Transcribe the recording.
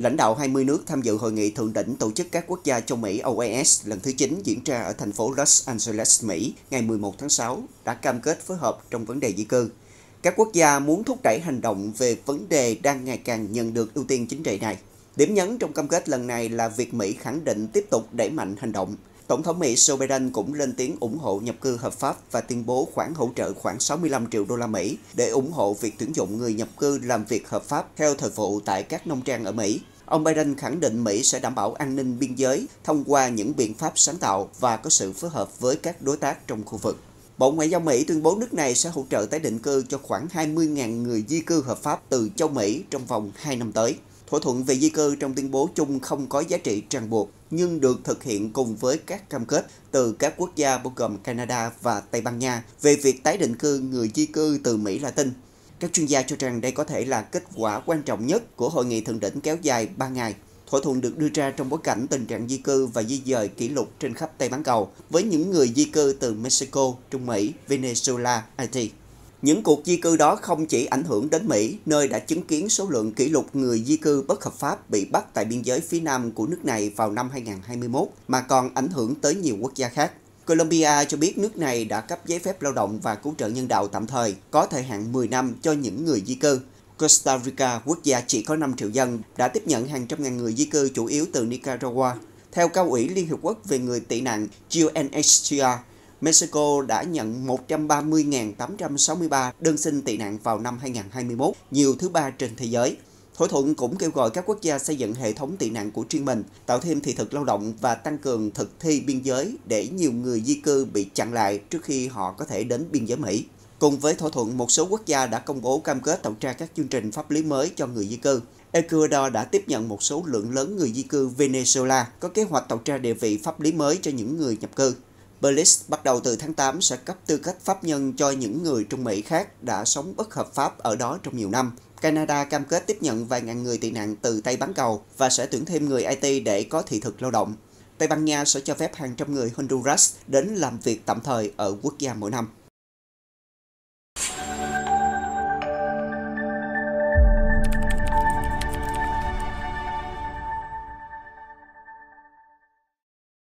Lãnh đạo 20 nước tham dự hội nghị thượng đỉnh tổ chức các quốc gia châu Mỹ OAS lần thứ 9 diễn ra ở thành phố Los Angeles, Mỹ ngày 11 tháng 6 đã cam kết phối hợp trong vấn đề di cư. Các quốc gia muốn thúc đẩy hành động về vấn đề đang ngày càng nhận được ưu tiên chính trị này. Điểm nhấn trong cam kết lần này là việc Mỹ khẳng định tiếp tục đẩy mạnh hành động Tổng thống Mỹ Joe Biden cũng lên tiếng ủng hộ nhập cư hợp pháp và tuyên bố khoản hỗ trợ khoảng 65 triệu đô la Mỹ để ủng hộ việc tuyển dụng người nhập cư làm việc hợp pháp theo thời vụ tại các nông trang ở Mỹ. Ông Biden khẳng định Mỹ sẽ đảm bảo an ninh biên giới thông qua những biện pháp sáng tạo và có sự phối hợp với các đối tác trong khu vực. Bộ Ngoại giao Mỹ tuyên bố nước này sẽ hỗ trợ tái định cư cho khoảng 20.000 người di cư hợp pháp từ châu Mỹ trong vòng 2 năm tới. Thỏa thuận về di cư trong tuyên bố chung không có giá trị ràng buộc, nhưng được thực hiện cùng với các cam kết từ các quốc gia bao gồm Canada và Tây Ban Nha về việc tái định cư người di cư từ Mỹ Latin. Các chuyên gia cho rằng đây có thể là kết quả quan trọng nhất của hội nghị thượng đỉnh kéo dài 3 ngày. Thỏa thuận được đưa ra trong bối cảnh tình trạng di cư và di dời kỷ lục trên khắp Tây bán cầu với những người di cư từ Mexico, Trung Mỹ, Venezuela, Haiti. Những cuộc di cư đó không chỉ ảnh hưởng đến Mỹ, nơi đã chứng kiến số lượng kỷ lục người di cư bất hợp pháp bị bắt tại biên giới phía nam của nước này vào năm 2021, mà còn ảnh hưởng tới nhiều quốc gia khác. Colombia cho biết nước này đã cấp giấy phép lao động và cứu trợ nhân đạo tạm thời, có thời hạn 10 năm cho những người di cư. Costa Rica, quốc gia chỉ có 5 triệu dân, đã tiếp nhận hàng trăm ngàn người di cư chủ yếu từ Nicaragua. Theo cao ủy Liên Hiệp Quốc về người tị nạn UNHCR, Mexico đã nhận 130.863 đơn xin tị nạn vào năm 2021, nhiều thứ ba trên thế giới. Thỏa thuận cũng kêu gọi các quốc gia xây dựng hệ thống tị nạn của riêng mình, tạo thêm thị thực lao động và tăng cường thực thi biên giới để nhiều người di cư bị chặn lại trước khi họ có thể đến biên giới Mỹ. Cùng với thỏa thuận, một số quốc gia đã công bố cam kết tạo ra các chương trình pháp lý mới cho người di cư. Ecuador đã tiếp nhận một số lượng lớn người di cư Venezuela, có kế hoạch tạo ra địa vị pháp lý mới cho những người nhập cư. Belize bắt đầu từ tháng 8 sẽ cấp tư cách pháp nhân cho những người Trung Mỹ khác đã sống bất hợp pháp ở đó trong nhiều năm. Canada cam kết tiếp nhận vài ngàn người tị nạn từ Tây Bán Cầu và sẽ tuyển thêm người IT để có thị thực lao động. Tây Ban Nha sẽ cho phép hàng trăm người Honduras đến làm việc tạm thời ở quốc gia mỗi năm.